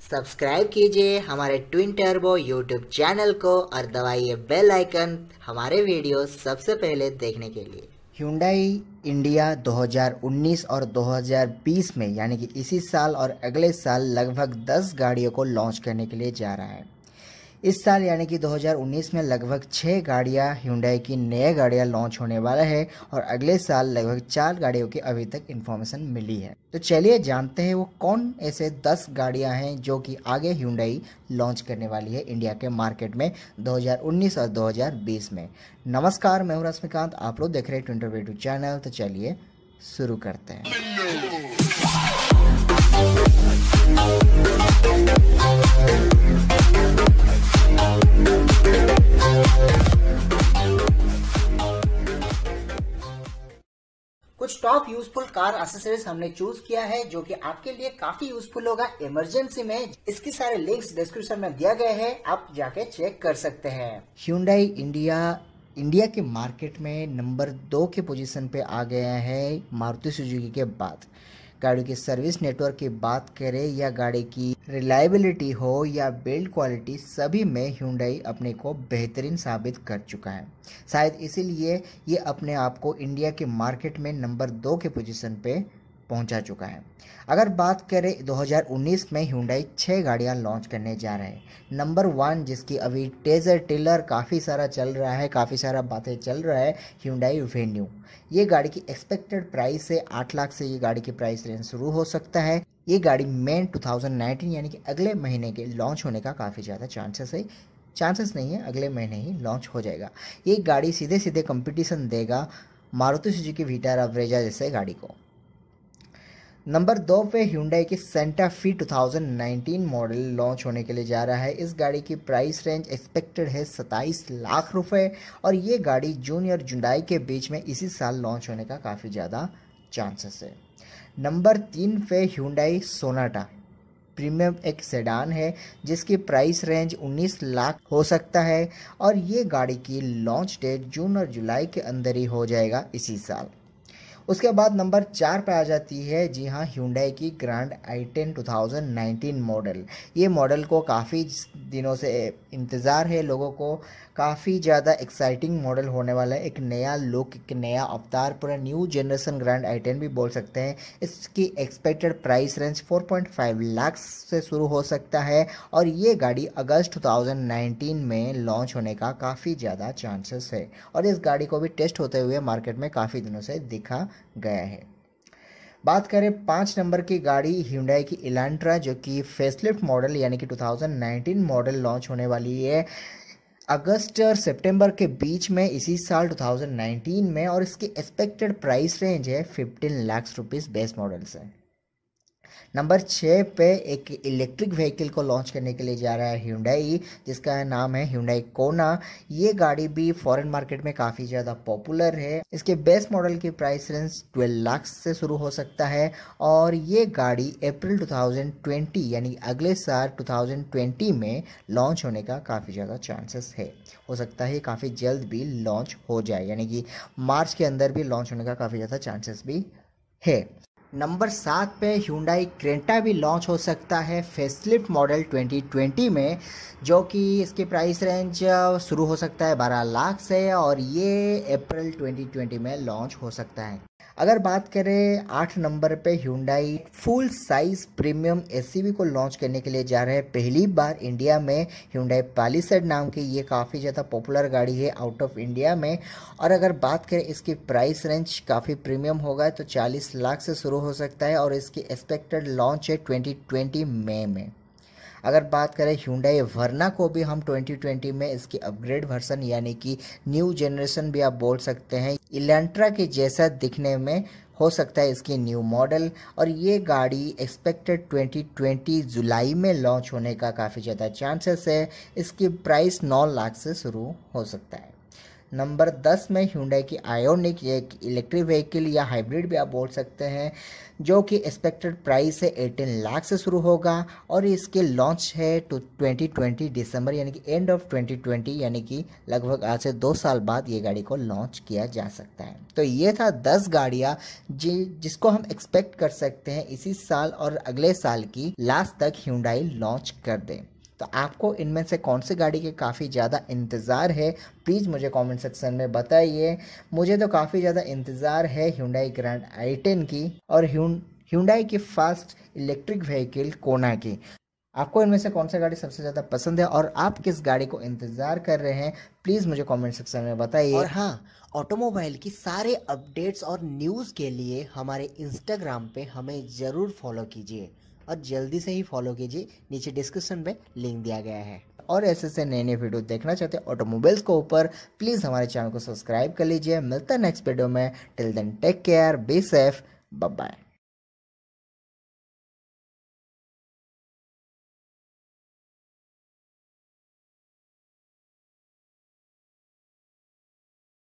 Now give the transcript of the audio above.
subscribe कीजिए हमारे twin turbo YouTube channel को और दबाइए बेल आइकन हमारे वीडियो सबसे पहले देखने के लिए ह्यूंडाई इंडिया 2019 और 2020 में यानी कि इसी साल और अगले साल लगभग 10 गाड़ियों को लॉन्च करने के लिए जा रहा है इस साल यानी कि 2019 में लगभग छः गाड़ियां ह्यूंडाई की नए गाड़ियां लॉन्च होने वाला है और अगले साल लगभग चार गाड़ियों की अभी तक इन्फॉर्मेशन मिली है तो चलिए जानते हैं वो कौन ऐसे 10 गाड़ियां हैं जो कि आगे ह्यूंडाई लॉन्च करने वाली है इंडिया के मार्केट में 2019 और 2020 में नमस्कार मैं हूँ रश्मिकांत आप लोग देख रहे हैं ट्विंटर चैनल तो चलिए शुरू करते हैं कुछ टॉप यूजफुल कार एसेसरीज हमने चूज किया है जो कि आपके लिए काफी यूजफुल होगा इमरजेंसी में इसके सारे लिंक्स डिस्क्रिप्शन में दिया गया है आप जाके चेक कर सकते हैं ह्यूंडाई इंडिया इंडिया के मार्केट में नंबर दो के पोजीशन पे आ गया है मारुति सुजुकी के बाद गाड़ी की सर्विस नेटवर्क की बात करें या गाड़ी की रिलायबिलिटी हो या बिल्ड क्वालिटी सभी में ह्यूंडई अपने को बेहतरीन साबित कर चुका है शायद इसीलिए ये अपने आप को इंडिया के मार्केट में नंबर दो के पोजीशन पे पहुंचा चुका है अगर बात करें 2019 में हुंडई छः गाड़ियां लॉन्च करने जा रहे हैं नंबर वन जिसकी अभी टेजर टिलर काफ़ी सारा चल रहा है काफ़ी सारा बातें चल रहा है हुंडई वेन्यू ये गाड़ी की एक्सपेक्टेड प्राइस से आठ लाख से ये गाड़ी की प्राइस रेंज शुरू हो सकता है ये गाड़ी मेन 2019 यानी कि अगले महीने के लॉन्च होने का काफ़ी ज़्यादा चांसेस है चांसेस नहीं है अगले महीने ही लॉन्च हो जाएगा ये गाड़ी सीधे सीधे कंपटीशन देगा मारुति सुजुकी वीटार अवरेजा जैसे गाड़ी को नंबर दो पे ह्यूडाई की सेंटा फी 2019 मॉडल लॉन्च होने के लिए जा रहा है इस गाड़ी की प्राइस रेंज एक्सपेक्टेड है सताईस लाख रुपए और ये गाड़ी जून और जुलाई के बीच में इसी साल लॉन्च होने का काफ़ी ज़्यादा चांसेस है नंबर तीन पे ह्यूडाई सोनाटा प्रीमियम एक सेडान है जिसकी प्राइस रेंज 19 लाख हो सकता है और ये गाड़ी की लॉन्च डेट जून और जुलाई के अंदर ही हो जाएगा इसी साल उसके बाद नंबर चार पर आ जाती है जी हाँ ह्यूडाई की grand i ten two thousand nineteen model ये मॉडल को काफ़ी दिनों से इंतज़ार है लोगों को काफ़ी ज़्यादा एक्साइटिंग मॉडल होने वाला है एक नया लुक एक नया अवतार पूरा new generation grand i ten भी बोल सकते हैं इसकी एक्सपेक्टेड प्राइस रेंज 4.5 लाख से शुरू हो सकता है और ये गाड़ी अगस्त 2019 में लॉन्च होने का काफ़ी ज़्यादा चांसेस है और इस गाड़ी को भी टेस्ट होते हुए मार्केट में काफ़ी दिनों से दिखा गया है बात करें पाँच नंबर की गाड़ी हिंडाई की इलांट्रा जो कि फेसलिफ्ट मॉडल यानी कि 2019 मॉडल लॉन्च होने वाली है अगस्त और सितंबर के बीच में इसी साल 2019 में और इसकी एक्सपेक्टेड प्राइस रेंज है 15 लाख रुपीस बेस मॉडल से नंबर छः पे एक इलेक्ट्रिक व्हीकल को लॉन्च करने के लिए जा रहा है ह्यूंडाई जिसका नाम है ह्यूंडाई कोना ये गाड़ी भी फॉरेन मार्केट में काफ़ी ज़्यादा पॉपुलर है इसके बेस्ट मॉडल की प्राइस रेंज ट्वेल्व लाख से शुरू हो सकता है और ये गाड़ी अप्रैल 2020 यानी अगले साल 2020 में लॉन्च होने का काफ़ी ज़्यादा चांसेस है हो सकता है काफ़ी जल्द भी लॉन्च हो जाए यानी कि मार्च के अंदर भी लॉन्च होने का काफ़ी ज़्यादा चांसेस भी है नंबर सात पे ह्यूंडाई क्रेंटा भी लॉन्च हो सकता है फेसलिफ्ट मॉडल 2020 में जो कि इसकी प्राइस रेंज शुरू हो सकता है 12 लाख से और ये अप्रैल 2020 में लॉन्च हो सकता है अगर बात करें आठ नंबर पे Hyundai full size premium S को लॉन्च करने के लिए जा रहे हैं पहली बार इंडिया में ह्यूंडाई पालिसड नाम की ये काफ़ी ज़्यादा पॉपुलर गाड़ी है आउट ऑफ इंडिया में और अगर बात करें इसकी प्राइस रेंज काफ़ी प्रीमियम होगा तो 40 लाख से शुरू हो सकता है और इसकी एक्सपेक्टेड लॉन्च है 2020 मई में अगर बात करें ह्यूडाई वर्ना को भी हम 2020 में इसकी अपग्रेड वर्सन यानी कि न्यू जनरेशन भी आप बोल सकते हैं इलेंट्रा के जैसा दिखने में हो सकता है इसकी न्यू मॉडल और ये गाड़ी एक्सपेक्टेड 2020 जुलाई में लॉन्च होने का काफ़ी ज़्यादा चांसेस है इसकी प्राइस नौ लाख से शुरू हो सकता है नंबर दस में ह्यूडई की आयोनिक एक इलेक्ट्रिक व्हीकल या हाइब्रिड भी आप बोल सकते हैं जो कि एक्सपेक्टेड प्राइस है एटीन लाख से शुरू होगा और इसके लॉन्च है टू ट्वेंटी ट्वेंटी दिसंबर यानी कि एंड ऑफ ट्वेंटी ट्वेंटी यानी कि लगभग आज से दो साल बाद ये गाड़ी को लॉन्च किया जा सकता है तो ये था दस गाड़ियाँ जि जिसको हम एक्सपेक्ट कर सकते हैं इसी साल और अगले साल की लास्ट तक ह्यूडाई लॉन्च कर दें तो आपको इनमें से कौन सी गाड़ी के काफ़ी ज़्यादा इंतज़ार है प्लीज़ मुझे कमेंट सेक्शन में बताइए मुझे तो काफ़ी ज़्यादा इंतज़ार है ह्यूडाई ग्रैंड आई की और ह्यूडाई की फास्ट इलेक्ट्रिक व्हीकल कोना की आपको इनमें से कौन सा गाड़ी सबसे ज़्यादा पसंद है और आप किस गाड़ी को इंतज़ार कर रहे हैं प्लीज़ मुझे कमेंट सेक्शन में बताइए और हाँ ऑटोमोबाइल की सारे अपडेट्स और न्यूज़ के लिए हमारे इंस्टाग्राम पे हमें ज़रूर फॉलो कीजिए और जल्दी से ही फॉलो कीजिए नीचे डिस्क्रिप्शन में लिंक दिया गया है और ऐसे ऐसे नए नए वीडियो देखना चाहते हैं ऑटोमोबाइल्स को ऊपर प्लीज़ हमारे चैनल को सब्सक्राइब कर लीजिए मिलता है नेक्स्ट वीडियो में till then take care be safe bye